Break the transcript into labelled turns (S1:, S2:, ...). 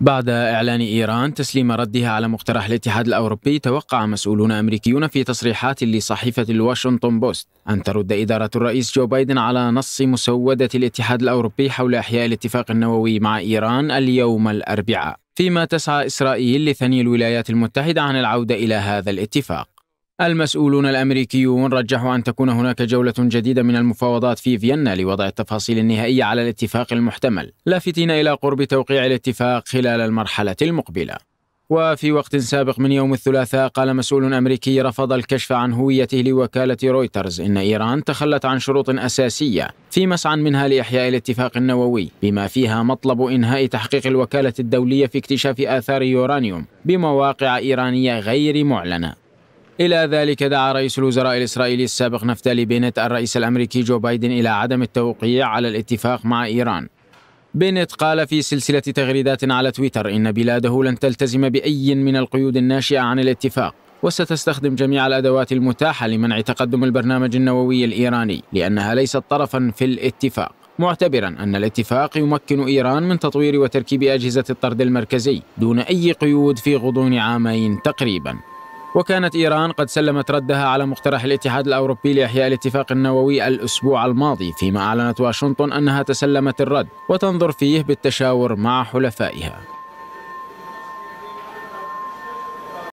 S1: بعد إعلان إيران تسليم ردها على مقترح الاتحاد الأوروبي توقع مسؤولون أمريكيون في تصريحات لصحيفة الواشنطن بوست أن ترد إدارة الرئيس جو بايدن على نص مسودة الاتحاد الأوروبي حول إحياء الاتفاق النووي مع إيران اليوم الأربعاء فيما تسعى إسرائيل لثني الولايات المتحدة عن العودة إلى هذا الاتفاق المسؤولون الامريكيون رجحوا ان تكون هناك جوله جديده من المفاوضات في فيينا لوضع التفاصيل النهائيه على الاتفاق المحتمل، لافتين الى قرب توقيع الاتفاق خلال المرحله المقبله. وفي وقت سابق من يوم الثلاثاء قال مسؤول امريكي رفض الكشف عن هويته لوكاله رويترز ان ايران تخلت عن شروط اساسيه في مسعى منها لاحياء الاتفاق النووي بما فيها مطلب انهاء تحقيق الوكاله الدوليه في اكتشاف اثار يورانيوم بمواقع ايرانيه غير معلنه إلى ذلك دعا رئيس الوزراء الإسرائيلي السابق نفتالي بنت الرئيس الأمريكي جو بايدن إلى عدم التوقيع على الاتفاق مع إيران بنت قال في سلسلة تغريدات على تويتر إن بلاده لن تلتزم بأي من القيود الناشئة عن الاتفاق وستستخدم جميع الأدوات المتاحة لمنع تقدم البرنامج النووي الإيراني لأنها ليست طرفا في الاتفاق معتبرا أن الاتفاق يمكن إيران من تطوير وتركيب أجهزة الطرد المركزي دون أي قيود في غضون عامين تقريبا وكانت إيران قد سلمت ردها على مقترح الاتحاد الأوروبي لإحياء الاتفاق النووي الأسبوع الماضي فيما أعلنت واشنطن أنها تسلمت الرد وتنظر فيه بالتشاور مع حلفائها